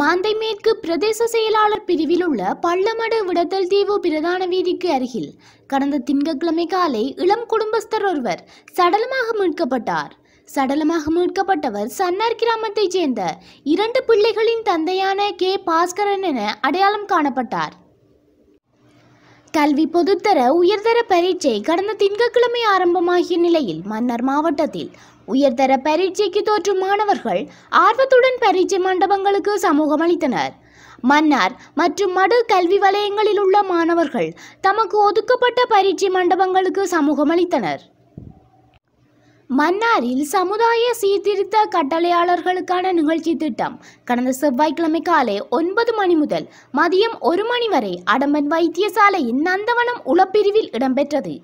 மாந்தைமேற்கு பிரதேச செயலாளர் பிரிவில் உள்ள பள்ளமடு விடத்தல் தீவு பிரதான வீதிக்கு அருகில் கடந்த திங்கட்கிழமை காலை இளம் குடும்பஸ்தர் ஒருவர் சடலமாக மீட்கப்பட்டார் சடலமாக மீட்கப்பட்டவர் சன்னார் கிராமத்தைச் சேர்ந்த இரண்டு பிள்ளைகளின் தந்தையான கே பாஸ்கரன் என அடையாளம் காணப்பட்டார் கல்வி பொதுத்தர உயர்தர பரீட்சை கடந்த திங்கட்கிழமை ஆரம்பமாகிய நிலையில் மன்னர் மாவட்டத்தில் உயர்தர பரீட்சைக்கு தோற்றும் மாணவர்கள் ஆர்வத்துடன் பரீட்சை மண்டபங்களுக்கு சமூகம் அளித்தனர் மன்னார் மற்றும் மடு கல்வி வலயங்களில் உள்ள மாணவர்கள் தமக்கு ஒதுக்கப்பட்ட பரீட்சை மண்டபங்களுக்கு சமூகம் அளித்தனர் மன்னாரில் சமுதாய சீர்திருத்த கட்டளையாளர்களுக்கான நிகழ்ச்சி திட்டம் கடந்த செவ்வாய்க்கிழமை காலை ஒன்பது மணி முதல் மதியம் ஒரு மணி வரை அடம்பன் வைத்தியசாலையின் நந்தவனம் உளப்பிரிவில் இடம்பெற்றது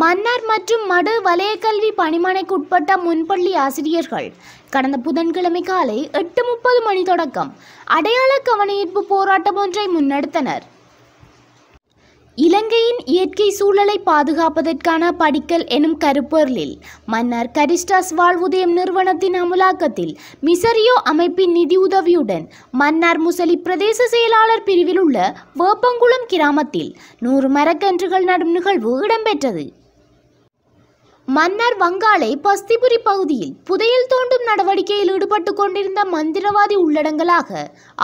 மன்னார் மற்றும் மடு வலயக்கல்வி பணிமனைக்குட்பட்ட முன்பள்ளி ஆசிரியர்கள் கடந்த புதன்கிழமை காலை எட்டு முப்பது மணி தொடக்கம் அடையாள கவனயீர்ப்பு போராட்டம் ஒன்றை முன்னெடுத்தனர் இலங்கையின் இயற்கை சூழலை பாதுகாப்பதற்கான படிக்கல் எனும் கருப்பொருளில் மன்னர் கரிஸ்டாஸ் வாழ்வுதயம் நிறுவனத்தின் அமுலாக்கத்தில் மிசரியோ அமைப்பின் நிதியுதவியுடன் மன்னார் முசலி பிரதேச செயலாளர் பிரிவில் உள்ள வேப்பங்குளம் கிராமத்தில் நூறு மரக்கன்றுகள் நடும் நிகழ்வு இடம்பெற்றது மன்னர் வங்காளை பஸ்திபுரி பகுதியில் புதையல் தோண்டும் நடவடிக்கையில் ஈடுபட்டு கொண்டிருந்த மந்திரவாதி உள்ளடங்கலாக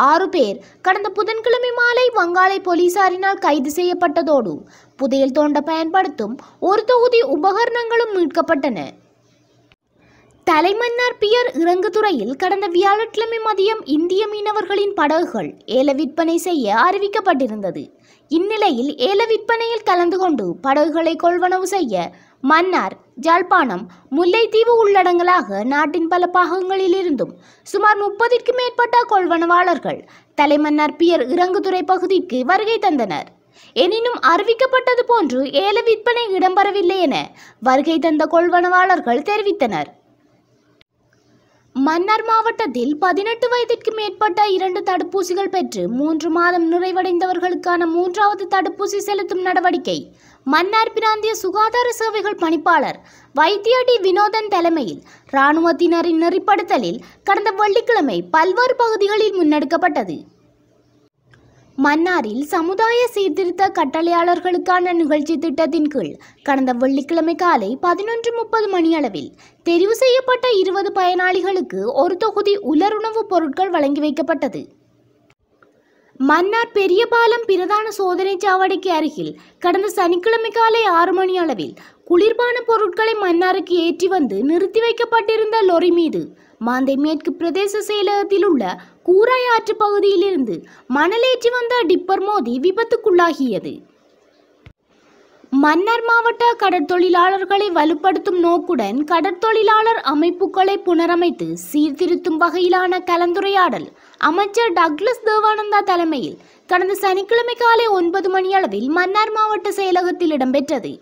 ஆறு பேர் கடந்த புதன்கிழமை மாலை வங்காளை போலீசாரினால் கைது செய்யப்பட்டதோடு புதையல் தோண்ட பயன்படுத்தும் ஒரு தொகுதி உபகரணங்களும் மீட்கப்பட்டன தலைமன்னார் பியர் இறங்கு துறையில் கடந்த வியாழக்கிழமை மதியம் இந்திய மீனவர்களின் படகுகள் ஏல விற்பனை செய்ய அறிவிக்கப்பட்டிருந்தது இந்நிலையில் ஏல விற்பனையில் கலந்து கொண்டு படகுகளை கொள்வனவு செய்ய மன்னார் ஜாழ்ப்பாணம் முல்லைத்தீவு உள்ளடங்கலாக நாட்டின் பல பாகங்களிலிருந்தும் சுமார் முப்பதிற்கு மேற்பட்ட கொள்வனவாளர்கள் தலைமன்னார் பியர் இறங்குதுறை பகுதிக்கு வருகை தந்தனர் எனினும் அறிவிக்கப்பட்டது போன்று ஏல விற்பனை இடம்பெறவில்லை என வருகை தந்த கொள்வனவாளர்கள் தெரிவித்தனர் மன்னார் மாவட்டத்தில் பதினெட்டு வயதிற்கு மேற்பட்ட இரண்டு தடுப்பூசிகள் பெற்று மூன்று மாதம் நிறைவடைந்தவர்களுக்கான மூன்றாவது தடுப்பூசி செலுத்தும் நடவடிக்கை மன்னார் பிராந்திய சுகாதார சேவைகள் பணிப்பாளர் வைத்திய டி வினோதன் தலைமையில் இராணுவத்தினரின் நெறிப்படுத்தலில் கடந்த வெள்ளிக்கிழமை பல்வேறு பகுதிகளில் முன்னெடுக்கப்பட்டது மன்னாரில் சமுதாய சீர்திருத்த கட்டளையாளர்களுக்கான நிகழ்ச்சி திட்டத்தின் கீழ் கடந்த வெள்ளிக்கிழமை காலை பதினொன்று முப்பது மணியளவில் தெரிவு செய்யப்பட்ட இருபது பயனாளிகளுக்கு ஒரு தொகுதி உலருணவுப் பொருட்கள் வழங்கி வைக்கப்பட்டது மன்னார் பெரியபாலம் பிரதான சோதனை சாவடிக்கு அருகில் கடந்த சனிக்கிழமை காலை ஆறு மணி அளவில் குளிர்பான பொருட்களை மன்னாருக்கு ஏற்றி வந்து நிறுத்தி வைக்கப்பட்டிருந்த லொரி மீது மாந்தை மேற்கு பிரதேச செயலகத்தில் உள்ள கூராய் ஆற்று பகுதியிலிருந்து மணலேற்றி வந்த டிப்பர் மோதி விபத்துக்குள்ளாகியது மன்னர் மாவட்ட கடற்தொழிலாளர்களை வலுப்படுத்தும் நோக்குடன் கடற்தொழிலாளர் அமைப்புகளை புனரமைத்து சீர்திருத்தும் வகையிலான கலந்துரையாடல் அமைச்சர் டக்ளஸ் தேவானந்தா தலைமையில் கடந்த சனிக்கிழமை காலை ஒன்பது மணி அளவில் மன்னார் மாவட்ட செயலகத்தில் இடம்பெற்றது